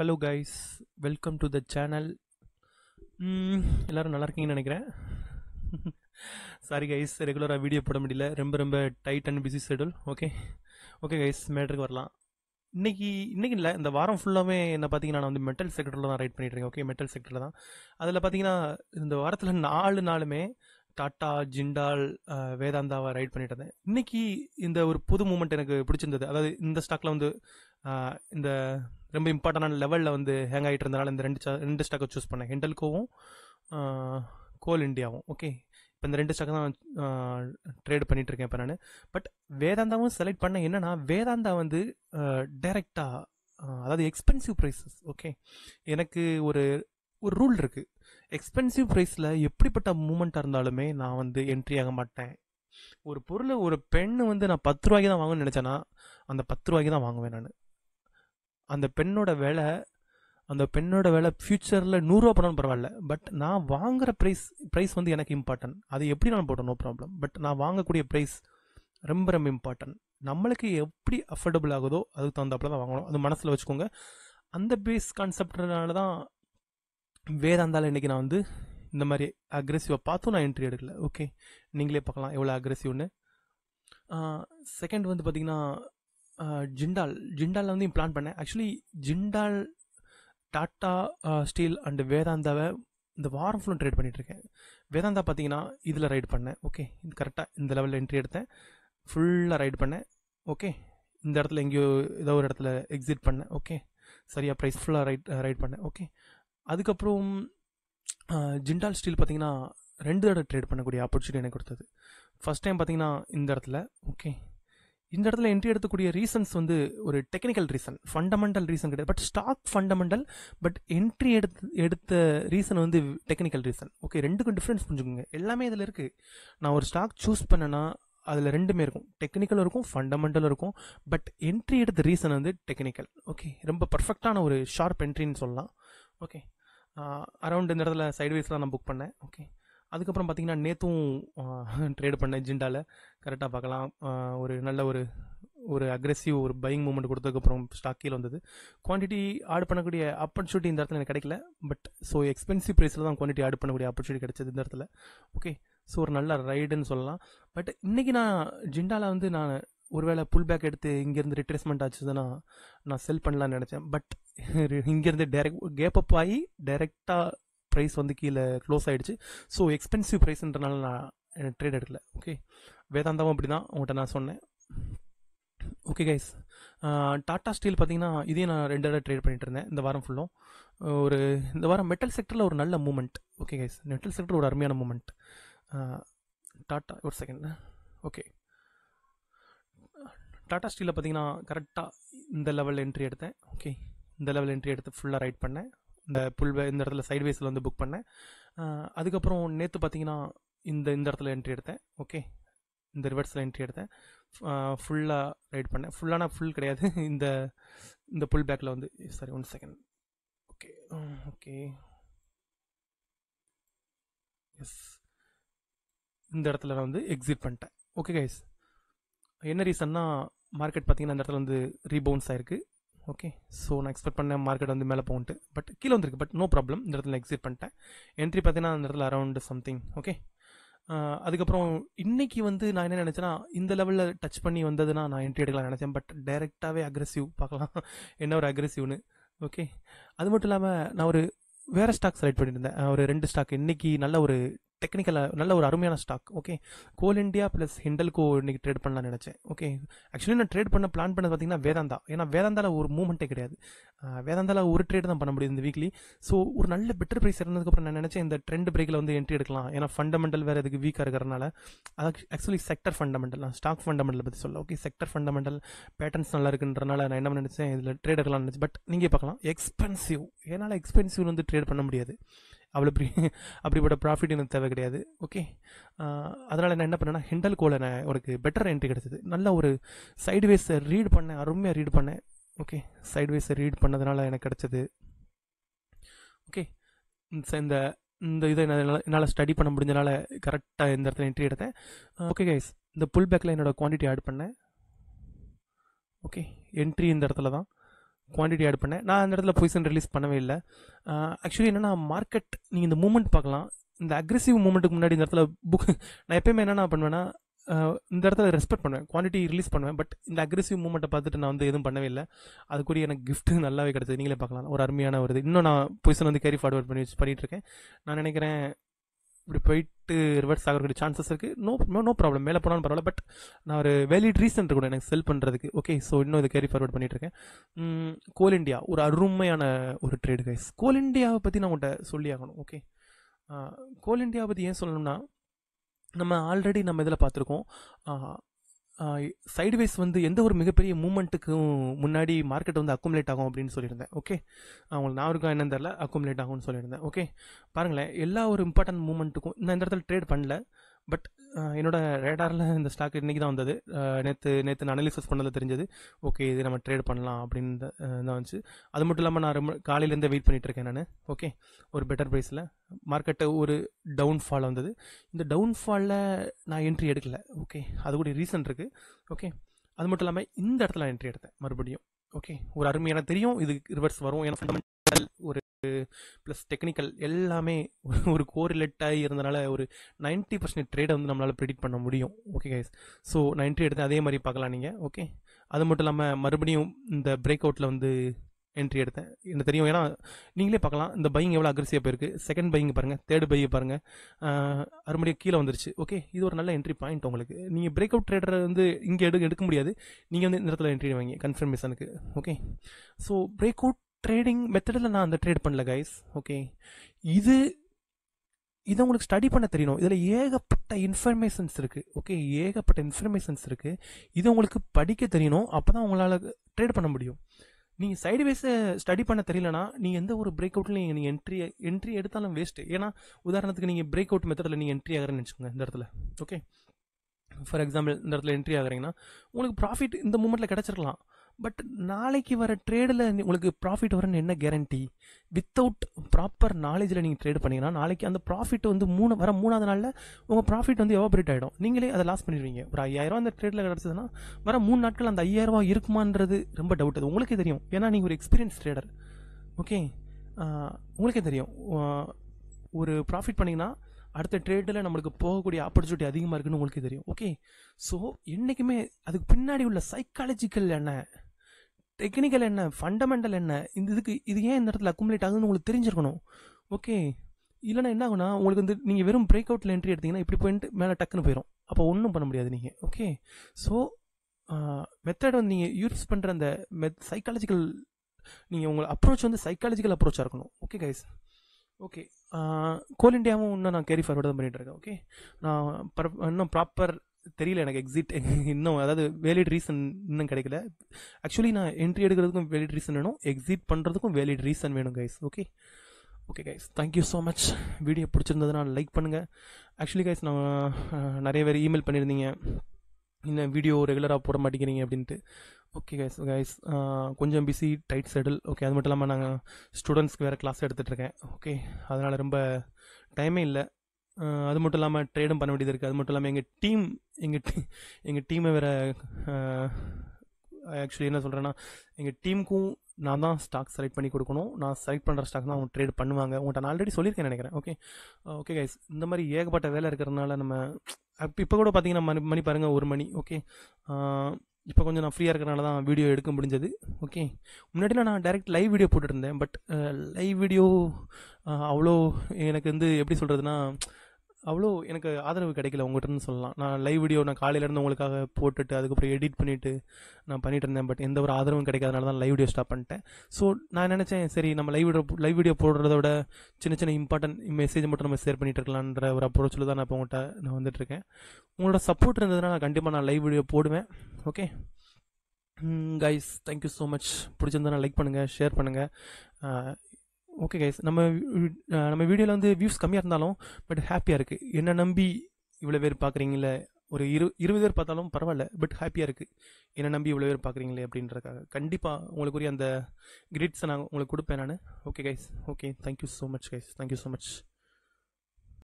hello guys welcome to the channel எல்லோரும் நல்லா இருக்கீங்கன்னு நினைக்கிறேன் சாரி கைஸ் ரெகுலராக வீடியோ போட முடியல ரொம்ப ரொம்ப tight and busy schedule okay okay guys மேட்ருக்கு வரலாம் இன்றைக்கி இன்றைக்கி இல்லை இந்த வாரம் ஃபுல்லாகவே என்ன பார்த்தீங்கன்னா நான் வந்து மெட்டல் செக்டரில் தான் ரைட் பண்ணிட்டுருக்கேன் ஓகே மெட்டல் செக்டரில் தான் அதில் பார்த்தீங்கன்னா இந்த வாரத்தில் நாலு நாளுமே டாட்டா ஜிண்டால் வேதாந்தாவை ரைட் பண்ணிட்டு இருந்தேன் இன்றைக்கி இந்த ஒரு புது மூமெண்ட் எனக்கு பிடிச்சிருந்தது அதாவது இந்த ஸ்டாக்கில் வந்து இந்த ரொம்ப இம்பார்ட்டண்டான லெவலில் வந்து ஹேங் ஆகிட்டு இருந்தனால இந்த ரெண்டு ரெண்டு ஸ்டாக்கை சூஸ் பண்ணேன் ஹெண்டல்கோவும் கோல் இண்டியாவும் ஓகே இப்போ இந்த ரெண்டு ஸ்டாக் தான் ட்ரேட் பண்ணிகிட்ருக்கேன் இப்போ நான் பட் வேதாந்தாவும் செலக்ட் பண்ண என்னென்னா வேதாந்தா வந்து டைரெக்டாக அதாவது எக்ஸ்பென்சிவ் ப்ரைஸஸ் ஓகே எனக்கு ஒரு ஒரு ரூல் இருக்குது எக்ஸ்பென்சிவ் ப்ரைஸில் எப்படிப்பட்ட மூமெண்ட்டாக இருந்தாலுமே நான் வந்து என்ட்ரி ஆக மாட்டேன் ஒரு பொருளை ஒரு பெண்ணு வந்து நான் பத்து ரூபாய்க்கு தான் வாங்கணும்னு நினச்சேன்னா அந்த பத்து ரூபாய்க்கு தான் வாங்குவேன் நான் அந்த பெண்ணோட விலை அந்த பெண்ணோட விலை ஃப்யூச்சரில் நூறுரூவா போனாலும் பரவாயில்ல பட் நான் வாங்குகிற ப்ரைஸ் ப்ரைஸ் வந்து எனக்கு இம்பார்ட்டன்ட் அது எப்படி நான் போட்டோம் நோ ப்ராப்ளம் பட் நான் வாங்கக்கூடிய ப்ரைஸ் ரொம்ப ரொம்ப இம்பார்ட்டன்ட் நம்மளுக்கு எப்படி அஃபோர்டபுள் ஆகுதோ அதுக்கு தகுந்தாப்பில் தான் வாங்கணும் அது மனசில் வச்சுக்கோங்க அந்த பேஸ் கான்செப்ட்னால தான் வேதாந்தால் இன்றைக்கி நான் வந்து இந்த மாதிரி அக்ரெசிவாக பார்த்தும் நான் என்ட்ரி எடுக்கல ஓகே நீங்களே பார்க்கலாம் எவ்வளோ அக்ரெசிவ்னு செகண்ட் வந்து பார்த்திங்கன்னா ஜிண்டால் ஜிண்டாலில் வந்து பிளான் பண்ணேன் ஆக்சுவலி ஜிண்டால் டாட்டா ஸ்டீல் அண்டு வேதாந்தாவை இந்த வாரம் ஃபுல்லும் ட்ரேட் பண்ணிகிட்ருக்கேன் வேதாந்தா பார்த்தீங்கன்னா இதில் ரைட் பண்ணேன் ஓகே இது கரெக்டாக இந்த லெவலில் என்ட்ரி எடுத்தேன் ஃபுல்லாக ரைட் பண்ணேன் ஓகே இந்த இடத்துல எங்கேயோ ஏதோ ஒரு இடத்துல எக்ஸிட் பண்ணேன் ஓகே சரியாக ப்ரைஸ் ஃபுல்லாக ரைட் ரைட் பண்ணேன் ஓகே அதுக்கப்புறம் ஜிண்டால் ஸ்டீல் பார்த்தீங்கன்னா ரெண்டு தடவை ட்ரேட் பண்ணக்கூடிய ஆப்பர்ச்சுனிட்டி எனக்கு கொடுத்தது ஃபஸ்ட் டைம் பார்த்திங்கன்னா இந்த இடத்துல ஓகே இந்த இடத்துல என்ட்ரி எடுக்கக்கூடிய ரீசன்ஸ் வந்து ஒரு டெக்னிக்கல் ரீசன் ஃபண்டமெண்டல் ரீசன் கிடையாது but stock fundamental but entry எடுத்து எடுத்த ரீசன் வந்து டெக்னிக்கல் ரீசன் ஓகே ரெண்டுக்கும் டிஃப்ரென்ஸ் புரிஞ்சுக்கோங்க எல்லாமே இதில் இருக்குது நான் ஒரு ஸ்டாக் சூஸ் பண்ணேன்னா அதில் ரெண்டுமே இருக்கும் டெக்னிக்கலும் இருக்கும் ஃபண்டமெண்டலும் இருக்கும் பட் என்ட்ரி எடுத்த ரீசன் வந்து டெக்னிக்கல் ஓகே ரொம்ப பர்ஃபெக்டான ஒரு ஷார்ப் என்ட்ரின்னு சொல்லலாம் ஓகே அரௌண்ட் இந்த இடத்துல சைட்வேஸ்லாம் நான் புக் பண்ணேன் ஓகே அதுக்கப்புறம் பார்த்திங்கன்னா நேற்றும் ட்ரேட் பண்ணேன் ஜிண்டாவில் கரெக்டாக பார்க்கலாம் ஒரு நல்ல ஒரு ஒரு அக்ரெசிவ் ஒரு பையிங் மூமெண்ட் கொடுத்ததுக்கப்புறம் ஸ்டாக் கீழே வந்தது குவான்டிட்டி ஆட் பண்ணக்கூடிய ஆப்பர்ச்சுனிட்டி இந்த இடத்துல எனக்கு கிடைக்கல பட் ஸோ எக்ஸ்பென்சிவ் ப்ரைஸில் தான் குவான்டிட்டி ஆட் பண்ணக்கூடிய ஆப்பர்ச்சுனிட்டி கிடைச்சது இந்த இடத்துல ஓகே ஸோ ஒரு நல்ல ரைடுன்னு சொல்லலாம் பட் இன்றைக்கி நான் ஜிண்டாவில் வந்து நான் ஒருவேளை புல் பேக் எடுத்து இங்கேருந்து ரிட்ரேஸ்மெண்ட் ஆச்சுதுன்னா நான் செல் பண்ணலான்னு நினச்சேன் பட் இங்கேருந்து டேரெக்ட் கேப் அப் ஆகி டைரெக்டாக ப்ரைஸ் வந்து கீழே க்ளோஸ் ஆகிடுச்சு ஸோ எக்ஸ்பென்சிவ் ப்ரைஸ்ன்றனால நான் ட்ரேட் எடுக்கல ஓகே வேதாந்தாவும் அப்படி தான் உங்கள்கிட்ட நான் சொன்னேன் ஓகே கைஸ் டாட்டா ஸ்டீல் பார்த்தீங்கன்னா இதே நான் ரெண்டு இடம் ட்ரேட் பண்ணிட்டு இருந்தேன் இந்த வாரம் ஃபுல்லும் ஒரு இந்த வாரம் மெட்டல் செக்டரில் ஒரு நல்ல moment okay guys metal sector ஒரு அருமையான மூமெண்ட் டாட்டா ஒரு செகண்ட் ஓகே டாட்டா ஸ்டீலில் பார்த்தீங்கன்னா கரெக்டாக இந்த லெவல் என்ட்ரி எடுத்தேன் ஓகே இந்த லெவல் என்ட்ரி எடுத்து ஃபுல்லாக ரைட் பண்ணேன் இந்த புல்வே இந்த இடத்துல சைட்வேஸில் வந்து புக் பண்ணேன் அதுக்கப்புறம் நேற்று பார்த்தீங்கன்னா இந்த இந்த இடத்துல என்ட்ரி எடுத்தேன் ஓகே இந்த ரிவர்ஸில் என்ட்ரி எடுத்தேன் ஃபுல்லாக ரைட் பண்ணேன் ஃபுல்லானா ஃபுல் கிடையாது இந்த இந்த புல் பேக்கில் வந்து sorry one second okay okay yes இந்த இடத்துல நான் வந்து எக்ஸிட் பண்ணிட்டேன் ஓகே கைஸ் என்ன ரீசன்னா மார்க்கெட் பார்த்தீங்கன்னா அந்த இடத்துல வந்து ரீபவுன்ஸ் ஆயிருக்கு ஓகே ஸோ நான் எக்ஸ்பெக்ட் பண்ணேன் மார்க்கெட் வந்து மேலே போகுன்ட்டு பட் கீழே வந்துருக்கு பட் நோ ப்ராப்ளம் இந்த இடத்துல எக்ஸிட் பண்ணிட்டேன் என்ட்ரி பார்த்தீங்கன்னா அந்த இடத்துல அரௌண்ட் சம்திங் ஓகே அதுக்கப்புறம் இன்னைக்கு வந்து நான் என்ன நினச்சேன்னா இந்த லெவலில் டச் பண்ணி வந்ததுன்னா நான் என்ட்ரி எடுக்கலாம் நினச்சேன் பட் டைரெக்டாகவே அக்ரெசிவ் பார்க்கலாம் என்ன ஒரு அக்ரெசிவ்னு ஓகே அது மட்டும் இல்லாமல் நான் ஒரு வேறு ஸ்டாக் செலக்ட் பண்ணியிருந்தேன் ஒரு ரெண்டு ஸ்டாக் இன்றைக்கி நல்ல ஒரு டெக்னிக்கலாக நல்ல ஒரு அருமையான stock okay Coal India plus Hindalco இன்றைக்கி ட்ரேட் பண்ணலாம்னு நினச்சேன் ஓகே ஆக்சுவலி நான் ட்ரேட் பண்ண பிளான் பண்ணது பார்த்தீங்கன்னா வேதாந்தா ஏன்னா வேதாந்தாவில் ஒரு மூவ்மெண்ட்டே கிடையாது வேதாந்தாவில் ஒரு ட்ரேட் தான் பண்ண முடியுது இந்த வீக்லி ஸோ ஒரு நல்ல பெட்டர் ப்ரைஸ் இருந்ததுக்கப்புறம் நான் நினச்சேன் இந்த ட்ரெண்ட் பிரேக்கில் வந்து என்ட்ரி எடுக்கலாம் ஏன்னா ஃபண்டமெண்டல் வேறு எதுக்கு வீக்காக இருக்கிறனால அது ஆக்சுவலி செக்டர் ஃபண்டமெண்டல் நான் ஸ்டாக் ஃபண்டமெண்டல் பற்றி சொல்ல ஓகே செக்டர் ஃபண்டமெண்டல் பேட்டர்ன்ஸ் நல்லா இருக்குன்றனால நான் என்ன நினச்சேன் இதில் ட்ரேட் எடுக்கலாம்னு நினச்சி பட் நீங்கள் பார்க்கலாம் எக்ஸ்பென்சிவ் ஏன்னால் எக்ஸ்பென்சிவ் வந்து ட்ரேட் பண்ண முடியாது அவ்வளோ பெரிய அப்படிப்பட்ட ப்ராஃபிட் எனக்கு தேவை கிடையாது ஓகே அதனால் நான் என்ன பண்ணேன்னா ஹிண்டல் கோலை நான் பெட்டர் என்ட்ரி கிடச்சிது நல்ல ஒரு சைடுவேஸை ரீட் பண்ணேன் அருமையாக ரீட் பண்ணேன் ஓகே சைடுவேஸை ரீட் பண்ணதுனால எனக்கு கிடச்சிது ஓகே இந்த இந்த இதை என்னால் ஸ்டடி பண்ண முடிஞ்சனால கரெக்டாக இந்த இடத்துல என்ட்ரி எடுத்தேன் ஓகே கைஸ் இந்த புல் பேக்கில் என்னோடய குவான்டிட்டி ஆட் பண்ணேன் ஓகே என்ட்ரி இந்த இடத்துல தான் குவான்டிட்டி ஆட் பண்ணேன் நான் அந்த இடத்துல பொய்சன் ரிலீஸ் பண்ணவே இல்லை ஆக்சுவலி என்னென்னா மார்க்கெட் நீங்கள் இந்த மூமெண்ட் பார்க்கலாம் இந்த அக்ரெசிவ் மூமெண்ட்டுக்கு முன்னாடி இந்த இடத்துல புக் நான் எப்பயுமே என்னென்ன பண்ணுவேன்னா இந்த இடத்துல ரெஸ்பெக்ட் பண்ணுவேன் குவான்டிட்டி ரிலீஸ் பண்ணுவேன் பட் இந்த அக்ரெசிவ் மூமெண்ட்டை பார்த்துட்டு நான் வந்து எதுவும் பண்ணவே இல்லை அதுக்குரிய எனக்கு கிஃப்ட் நல்லாவே கிடச்சிது நீங்களே பார்க்கலாம் ஒரு அருமையான வருது இன்னும் நான் பொசிஷன் வந்து கேரி ஃபார்வர்ட் பண்ணி வச்சு பண்ணிகிட்ருக்கேன் நான் நினைக்கிறேன் இப்படி போயிட்டு ரிவர்ஸ் ஆகிறதுக்கு சான்சஸ் இருக்குது நோ நோ ப்ராப்ளம் மேலே போனாலும் பரவாயில்ல பட் நான் ஒரு வேலிட் ரீசன் இருக்கணும் எனக்கு செல் பண்ணுறதுக்கு ஓகே ஸோ இன்னும் இது கேரி ஃபார்வர்ட் இருக்கேன் கோல் இண்டியா ஒரு அருமையான ஒரு ட்ரேடு கைஸ் கோல் இண்டியாவை பற்றி நான் உங்கள்கிட்ட சொல்லி ஆகணும் ஓகே கோல் இண்டியாவை பற்றி ஏன் சொல்லணும்னா நம்ம ஆல்ரெடி நம்ம இதில் பார்த்துருக்கோம் சைடுவேஸ் வந்து எந்த ஒரு மிகப்பெரிய மூமெண்ட்டுக்கும் முன்னாடி மார்க்கெட் வந்து அக்குமுலேட் ஆகும் அப்படின்னு சொல்லியிருந்தேன் ஓகே அவங்களுக்கு நான் இருக்கா என்னென்ன தெரில அக்குமுலேட் ஆகும்னு சொல்லியிருந்தேன் ஓகே பாருங்களேன் எல்லா ஒரு இம்பார்ட்டன்ட் மூமெண்ட்டுக்கும் நான் இந்த இடத்துல ட்ரேட் பண்ணல பட் என்னோட ரேடாரில் இந்த ஸ்டாக் இன்றைக்கி தான் வந்தது நேற்று நேற்று நான் அனலிசஸ் பண்ணதில் தெரிஞ்சது ஓகே இது நம்ம ட்ரேட் பண்ணலாம் அப்படின்னு தான் வந்துச்சு அது மட்டும் இல்லாமல் நான் ரொம்ப காலையிலேருந்தே வெயிட் பண்ணிகிட்ருக்கேன் நான் ஓகே ஒரு பெட்டர் ப்ரைஸில் மார்க்கெட்டை ஒரு டவுன்ஃபால் வந்தது இந்த டவுன்ஃபாலில் நான் என்ட்ரி எடுக்கலை ஓகே அது கூட ரீசன் இருக்குது ஓகே அது மட்டும் இல்லாமல் இந்த இடத்துல என்ட்ரி எடுத்தேன் மறுபடியும் ஓகே ஒரு அருமையான தெரியும் இது ரிவர்ஸ் வரும் ஏன்னா ஒரு ப்ளஸ் டெக்னிக்கல் எல்லாமே ஒரு கோரிலேட்டாகி இருந்தனால ஒரு நைன்ட்டி பர்சன்டேஜ் ட்ரேடை வந்து நம்மளால் ப்ரிடிக் பண்ண முடியும் ஓகே கைஸ் ஸோ நைன்ட்டி எடுத்து அதே மாதிரி பார்க்கலாம் நீங்கள் ஓகே அது மட்டும் இல்லாமல் மறுபடியும் இந்த பிரேக் அவுட்டில் வந்து என்ட்ரி எடுத்தேன் எனக்கு தெரியும் ஏன்னா நீங்களே பார்க்கலாம் இந்த பையிங் எவ்வளோ அக்ரெசிவாக போயிருக்கு செகண்ட் பையிங் பாருங்கள் தேர்ட் பையை பாருங்கள் மறுபடியும் கீழே வந்துருச்சு ஓகே இது ஒரு நல்ல என்ட்ரி பாயிண்ட் உங்களுக்கு நீங்கள் பிரேக் அவுட் ட்ரேடர் வந்து இங்கே எடு எடுக்க முடியாது நீங்கள் வந்து இந்த இடத்துல என்ட்ரி வாங்கி கன்ஃபர்மேஷனுக்கு okay so break out trading மெத்தடில் நான் அந்த ட்ரேட் பண்ணல கைஸ் ஓகே இது இதை உங்களுக்கு ஸ்டடி பண்ண தெரியணும் இதில் ஏகப்பட்ட இன்ஃபர்மேஷன்ஸ் இருக்குது ஓகே ஏகப்பட்ட இன்ஃபர்மேஷன்ஸ் இருக்குது இதை உங்களுக்கு படிக்க தெரியணும் அப்போ தான் உங்களால் ட்ரேட் பண்ண முடியும் நீங்கள் சைடு வைஸை ஸ்டடி பண்ண தெரியலனா நீங்கள் எந்த ஒரு பிரேக் அவுட்லையும் நீங்கள் என்ட்ரி என்ட்ரி எடுத்தாலும் வேஸ்ட்டு ஏன்னா உதாரணத்துக்கு நீங்கள் பிரேக் அவுட் மெத்தடில் நீங்கள் என்ட்ரி ஆகிறேன்னு வச்சுக்கோங்க இந்த இடத்துல ஓகே ஃபார் எக்ஸாம்பிள் இந்த இடத்துல என்ட்ரி ஆகிறீங்கன்னா உங்களுக்கு ப்ராஃபிட் இந்த மூமெண்ட்டில் கிடச்சிருக்கலாம் பட் நாளைக்கு வர ட்ரேடில் உங்களுக்கு ப்ராஃபிட் வரும்னு என்ன கேரண்டி வித்தவுட் ப்ராப்பர் நாலேஜில் நீங்கள் ட்ரேட் பண்ணிங்கன்னா நாளைக்கு அந்த ப்ராஃபிட் வந்து மூணு வர மூணாவது நாளில் உங்கள் ப்ராஃபிட் வந்து எவாபரேட் ஆகிடும் நீங்களே அதை லாஸ் பண்ணிடுவீங்க ஒரு ஐயாயிரம் அந்த ட்ரேடில் கிடச்சதுன்னா வர மூணு நாட்கள் அந்த ஐயாயிரரூவா இருக்குமான்றது ரொம்ப டவுட் அது உங்களுக்கே தெரியும் ஏன்னா நீங்கள் ஒரு எக்ஸ்பீரியன்ஸ் ட்ரேடர் ஓகே உங்களுக்கே தெரியும் ஒரு ப்ராஃபிட் பண்ணிங்கன்னா அடுத்த ட்ரேடில் நம்மளுக்கு போகக்கூடிய ஆப்பர்ச்சுனிட்டி அதிகமாக இருக்குன்னு உங்களுக்கு தெரியும் ஓகே ஸோ என்றைக்குமே அதுக்கு பின்னாடி உள்ள சைக்காலஜிக்கல் என்ன டெக்னிக்கல் என்ன ஃபண்டமெண்டல் என்ன இந்த இதுக்கு இது ஏன் இந்த இடத்துல அக்குமுலேட் ஆகுதுன்னு உங்களுக்கு தெரிஞ்சிருக்கணும் ஓகே இல்லைனா என்ன ஆகுனா உங்களுக்கு வந்து நீங்கள் வெறும் பிரேக் அவுட்டில் என்ட்ரி எடுத்திங்கன்னா இப்படி போயிட்டு மேலே டக்குன்னு போயிடும் அப்போ ஒன்றும் பண்ண முடியாது நீங்கள் ஓகே ஸோ மெத்தட் வந்து நீங்கள் யூஸ் பண்ணுற அந்த மெத் சைக்காலஜிக்கல் நீங்கள் உங்களை அப்ரோச் வந்து சைக்காலஜிக்கல் அப்ரோச்சாக இருக்கணும் ஓகே கைஸ் ஓகே கோல் இண்டியாவும் இன்னும் நான் கேரி ஃபார்வர்டு தான் பண்ணிகிட்டு இருக்கேன் ஓகே நான் இன்னும் ப்ராப்பர் தெரியல எனக்கு எக்ஸிட் இன்னும் அதாவது வேலிட் ரீசன் இன்னும் கிடைக்கல ஆக்சுவலி நான் என்ட்ரி எடுக்கிறதுக்கும் வேலிட் ரீசன் வேணும் எக்ஸிட் பண்ணுறதுக்கும் வேலிட் ரீசன் வேணும் guys okay okay guys thank you so much video பிடிச்சிருந்ததுனால லைக் பண்ணுங்கள் ஆக்சுவலி கைஸ் நான் நிறைய பேர் இமெயில் பண்ணியிருந்தீங்க இன்னும் வீடியோ ரெகுலராக போட மாட்டேங்கிறீங்க அப்படின்ட்டு ஓகே கைஸ் கைஸ் கொஞ்சம் பிஸி டைட் செடில் ஓகே அது மட்டும் இல்லாமல் நாங்கள் ஸ்டூடெண்ட்ஸ்க்கு வேறு கிளாஸ் எடுத்துகிட்ருக்கேன் ஓகே அதனால் ரொம்ப டைமே இல்லை அது மட்டும் இல்லாமல் ட்ரேடும் பண்ண வேண்டியது இருக்குது அது மட்டும் இல்லாமல் எங்கள் டீம் எங்கள் டீ எங்கள் டீமை வேறு ஆக்சுவலி என்ன சொல்கிறேன்னா எங்கள் டீமுக்கும் நான் தான் ஸ்டாக் செலக்ட் பண்ணி கொடுக்கணும் நான் செலக்ட் பண்ணுற ஸ்டாக் தான் அவங்க ட்ரேட் பண்ணுவாங்க உங்கள்கிட்ட நான் ஆல்ரெடி சொல்லியிருக்கேன் நினைக்கிறேன் ஓகே ஓகே கைஸ் இந்த மாதிரி ஏகப்பட்ட வேலை இருக்கிறதுனால நம்ம இப்போ கூட பார்த்தீங்கன்னா மணி மணி பாருங்கள் ஒரு மணி ஓகே இப்போ கொஞ்சம் நான் ஃப்ரீயாக இருக்கிறனால தான் வீடியோ எடுக்க முடிஞ்சது ஓகே முன்னாடிலாம் நான் டேரெக்ட் லைவ் வீடியோ போட்டுருந்தேன் பட் லைவ் வீடியோ அவ்வளோ எனக்கு வந்து எப்படி சொல்கிறதுனா அவ்வளோ எனக்கு ஆதரவு கிடைக்கல உங்கள்கிட்டருந்து சொல்லலாம் நான் லைவ் வீடியோ நான் காலையிலேருந்து உங்களுக்காக போட்டுட்டு அதுக்கப்புறம் எடிட் பண்ணிவிட்டு நான் பண்ணிட்டு இருந்தேன் பட் எந்த ஒரு ஆதரவும் கிடைக்காதனால தான் லைவ் வீடியோ ஸ்டாப் பண்ணிட்டேன் ஸோ நான் நினச்சேன் சரி நம்ம லைவ் வீடியோ லைவ் வீடியோ போடுறத விட சின்ன சின்ன இம்பார்ட்டன்ட் மெசேஜ் மட்டும் நம்ம ஷேர் பண்ணிட்டு இருக்கலான்ற ஒரு அப்ரோச்சில் தான் நான் இப்போ உங்கள்கிட்ட நான் இருக்கேன் உங்களோட சப்போர்ட் இருந்ததுனால் நான் கண்டிப்பாக நான் லைவ் வீடியோ போடுவேன் okay guys thank you so much பிடிச்சிருந்தா லைக் பண்ணுங்கள் ஷேர் பண்ணுங்கள் ஓகே கைஸ் நம்ம நம்ம வீடியோவில் வந்து வியூஸ் கம்மியாக இருந்தாலும் பட் ஹாப்பியாக இருக்குது என்ன நம்பி இவ்வளோ பேர் பார்க்குறீங்களே ஒரு இரு இருபது பேர் பார்த்தாலும் பரவாயில்ல பட் ஹாப்பியாக இருக்குது என்ன நம்பி இவ்வளோ பேர் பார்க்குறீங்களே அப்படின்றக்காக கண்டிப்பாக உங்களுக்குரிய அந்த கிரீட்ஸை நான் உங்களுக்கு கொடுப்பேன் நான் okay guys okay thank you so much guys thank you so much